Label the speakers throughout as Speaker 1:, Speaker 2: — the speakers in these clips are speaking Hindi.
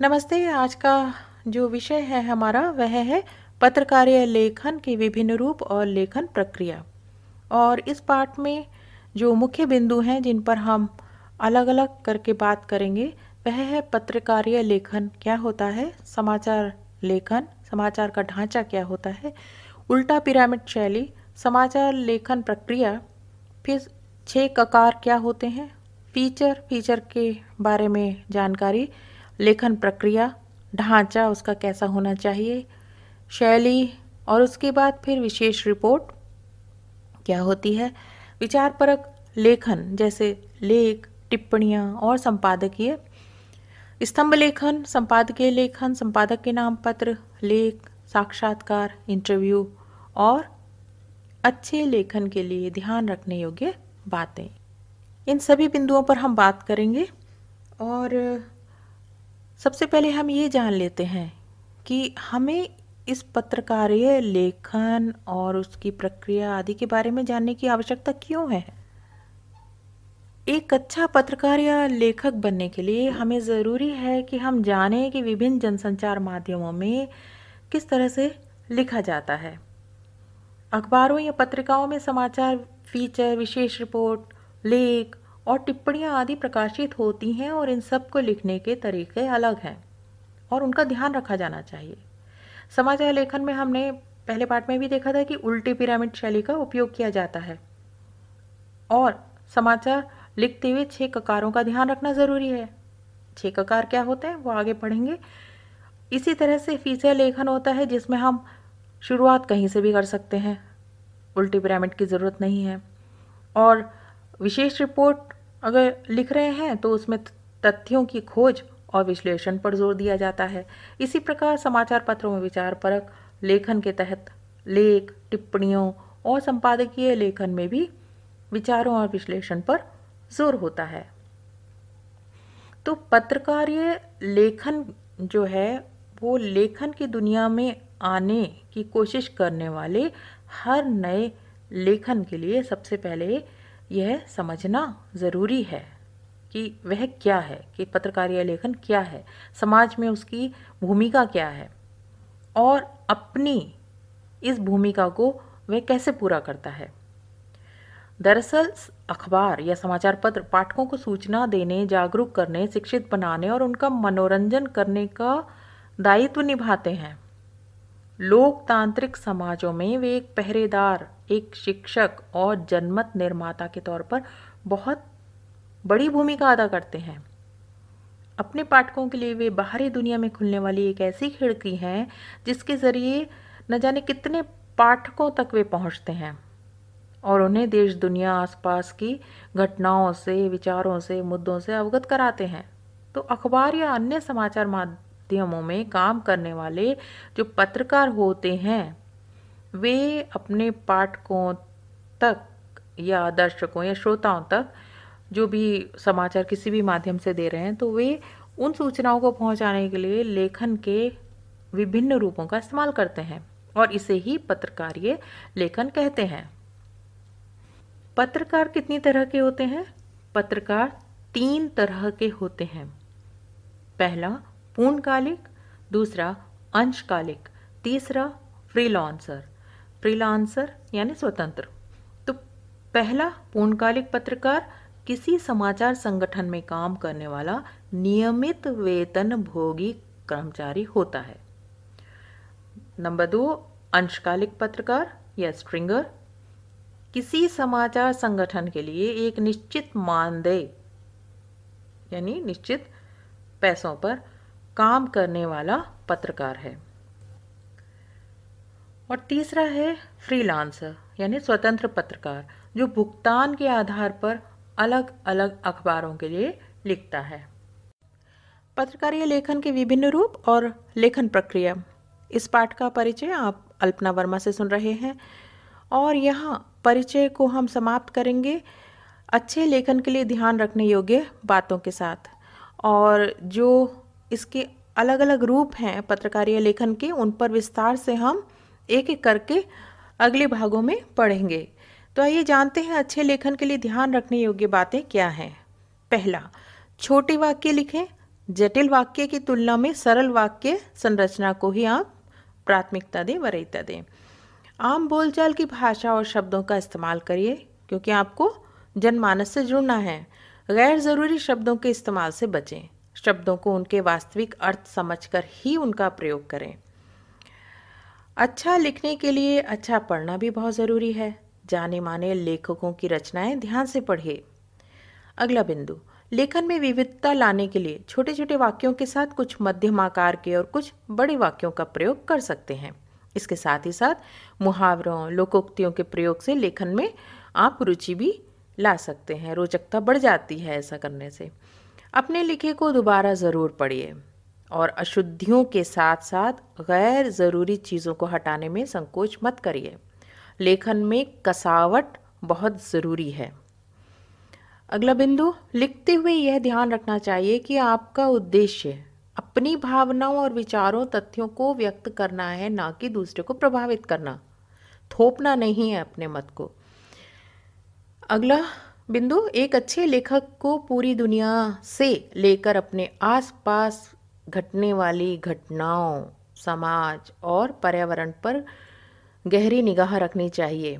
Speaker 1: नमस्ते आज का जो विषय है हमारा वह है पत्रकार्य लेखन के विभिन्न रूप और लेखन प्रक्रिया और इस पाठ में जो मुख्य बिंदु हैं जिन पर हम अलग अलग करके बात करेंगे वह है पत्रकार्य लेखन क्या होता है समाचार लेखन समाचार का ढांचा क्या होता है उल्टा पिरामिड शैली समाचार लेखन प्रक्रिया फिर छः ककार क्या होते हैं फीचर फीचर के बारे में जानकारी लेखन प्रक्रिया ढांचा उसका कैसा होना चाहिए शैली और उसके बाद फिर विशेष रिपोर्ट क्या होती है विचारपरक लेखन जैसे लेख टिप्पणियाँ और संपादकीय स्तंभ लेखन संपादकीय लेखन संपादक के नाम पत्र लेख साक्षात्कार इंटरव्यू और अच्छे लेखन के लिए ध्यान रखने योग्य बातें इन सभी बिंदुओं पर हम बात करेंगे और सबसे पहले हम ये जान लेते हैं कि हमें इस पत्रकारीय लेखन और उसकी प्रक्रिया आदि के बारे में जानने की आवश्यकता क्यों है एक अच्छा पत्रकार या लेखक बनने के लिए हमें ज़रूरी है कि हम जानें कि विभिन्न जनसंचार माध्यमों में किस तरह से लिखा जाता है अखबारों या पत्रिकाओं में समाचार फीचर विशेष रिपोर्ट लेख और टिप्पणियाँ आदि प्रकाशित होती हैं और इन सब को लिखने के तरीके अलग हैं और उनका ध्यान रखा जाना चाहिए समाचार लेखन में हमने पहले पार्ट में भी देखा था कि उल्टी पिरामिड शैली का उपयोग किया जाता है और समाचार लिखते हुए छः ककारों का ध्यान रखना ज़रूरी है छह ककार क्या होते हैं वो आगे पढ़ेंगे इसी तरह से फीसय लेखन होता है जिसमें हम शुरुआत कहीं से भी कर सकते हैं उल्टी पिरामिड की ज़रूरत नहीं है और विशेष रिपोर्ट अगर लिख रहे हैं तो उसमें तथ्यों की खोज और विश्लेषण पर जोर दिया जाता है इसी प्रकार समाचार पत्रों में विचार परक लेखन के तहत लेख टिप्पणियों और संपादकीय लेखन में भी विचारों और विश्लेषण पर जोर होता है तो पत्रकारीय लेखन जो है वो लेखन की दुनिया में आने की कोशिश करने वाले हर नए लेखन के लिए सबसे पहले यह समझना ज़रूरी है कि वह क्या है कि पत्रकार या लेखन क्या है समाज में उसकी भूमिका क्या है और अपनी इस भूमिका को वह कैसे पूरा करता है दरअसल अखबार या समाचार पत्र पाठकों को सूचना देने जागरूक करने शिक्षित बनाने और उनका मनोरंजन करने का दायित्व निभाते हैं लोकतांत्रिक समाजों में वे एक पहरेदार एक शिक्षक और जनमत निर्माता के तौर पर बहुत बड़ी भूमिका अदा करते हैं अपने पाठकों के लिए वे बाहरी दुनिया में खुलने वाली एक ऐसी खिड़की हैं जिसके ज़रिए न जाने कितने पाठकों तक वे पहुंचते हैं और उन्हें देश दुनिया आसपास की घटनाओं से विचारों से मुद्दों से अवगत कराते हैं तो अखबार या अन्य समाचार माध्यम माध्यमों में काम करने वाले जो पत्रकार होते हैं वे अपने पाठकों तक या दर्शकों या श्रोताओं तक जो भी समाचार किसी भी माध्यम से दे रहे हैं तो वे उन सूचनाओं को पहुंचाने के लिए लेखन के विभिन्न रूपों का इस्तेमाल करते हैं और इसे ही पत्रकारीय लेखन कहते हैं पत्रकार कितनी तरह के होते हैं पत्रकार तीन तरह के होते हैं पहला पूर्णकालिक दूसरा अंशकालिक तीसरा फ्रीलांसर फ्रीलांसर यानी स्वतंत्र तो पहला पूर्णकालिक पत्रकार किसी समाचार संगठन में काम करने वाला नियमित वेतन भोगी कर्मचारी होता है नंबर दो अंशकालिक पत्रकार या स्ट्रिंगर किसी समाचार संगठन के लिए एक निश्चित मानदेय यानी निश्चित पैसों पर काम करने वाला पत्रकार है और तीसरा है फ्रीलांसर यानी स्वतंत्र पत्रकार जो भुगतान के आधार पर अलग अलग अखबारों के लिए लिखता है पत्रकारीय लेखन के विभिन्न रूप और लेखन प्रक्रिया इस पाठ का परिचय आप अल्पना वर्मा से सुन रहे हैं और यहाँ परिचय को हम समाप्त करेंगे अच्छे लेखन के लिए ध्यान रखने योग्य बातों के साथ और जो इसके अलग अलग रूप हैं पत्रकारिया लेखन के उन पर विस्तार से हम एक एक करके अगले भागों में पढ़ेंगे तो आइए जानते हैं अच्छे लेखन के लिए ध्यान रखने योग्य बातें क्या हैं पहला छोटे वाक्य लिखें जटिल वाक्य की तुलना में सरल वाक्य संरचना को ही आप प्राथमिकता दें वरीयता दें आम बोलचाल की भाषा और शब्दों का इस्तेमाल करिए क्योंकि आपको जनमानस से जुड़ना है गैर ज़रूरी शब्दों के इस्तेमाल से बचें शब्दों को उनके वास्तविक अर्थ समझकर ही उनका प्रयोग करें अच्छा लिखने के लिए अच्छा पढ़ना भी बहुत ज़रूरी है जाने माने लेखकों की रचनाएं ध्यान से पढ़िए अगला बिंदु लेखन में विविधता लाने के लिए छोटे छोटे वाक्यों के साथ कुछ मध्यम आकार के और कुछ बड़े वाक्यों का प्रयोग कर सकते हैं इसके साथ ही साथ मुहावरों लोकोक्तियों के प्रयोग से लेखन में आप रुचि भी ला सकते हैं रोचकता बढ़ जाती है ऐसा करने से अपने लिखे को दोबारा ज़रूर पढ़िए और अशुद्धियों के साथ साथ गैर ज़रूरी चीज़ों को हटाने में संकोच मत करिए लेखन में कसावट बहुत ज़रूरी है अगला बिंदु लिखते हुए यह ध्यान रखना चाहिए कि आपका उद्देश्य अपनी भावनाओं और विचारों तथ्यों को व्यक्त करना है ना कि दूसरे को प्रभावित करना थोपना नहीं है अपने मत को अगला बिंदु एक अच्छे लेखक को पूरी दुनिया से लेकर अपने आसपास घटने वाली घटनाओं समाज और पर्यावरण पर गहरी निगाह रखनी चाहिए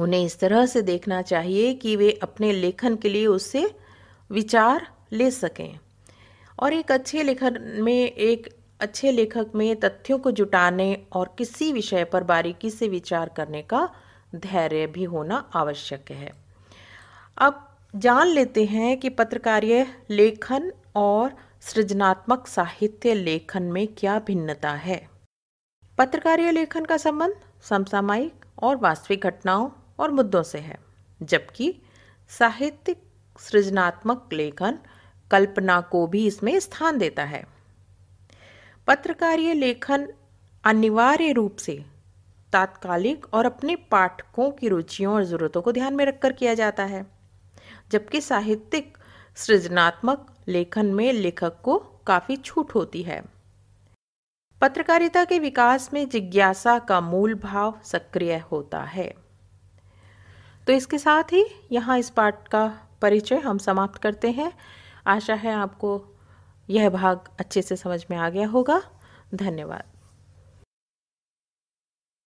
Speaker 1: उन्हें इस तरह से देखना चाहिए कि वे अपने लेखन के लिए उससे विचार ले सकें और एक अच्छे लेखन में एक अच्छे लेखक में तथ्यों को जुटाने और किसी विषय पर बारीकी से विचार करने का धैर्य भी होना आवश्यक है अब जान लेते हैं कि पत्रकार्य लेखन और सृजनात्मक साहित्य लेखन में क्या भिन्नता है पत्रकार्य लेखन का संबंध समसामायिक और वास्तविक घटनाओं और मुद्दों से है जबकि साहित्यिक सृजनात्मक लेखन कल्पना को भी इसमें स्थान देता है पत्रकार्य लेखन अनिवार्य रूप से तात्कालिक और अपने पाठकों की रुचियों और ज़रूरतों को ध्यान में रखकर किया जाता है जबकि साहित्यिक सृजनात्मक लेखन में लेखक को काफ़ी छूट होती है पत्रकारिता के विकास में जिज्ञासा का मूल भाव सक्रिय होता है तो इसके साथ ही यहाँ इस पाठ का परिचय हम समाप्त करते हैं आशा है आपको यह भाग अच्छे से समझ में आ गया होगा धन्यवाद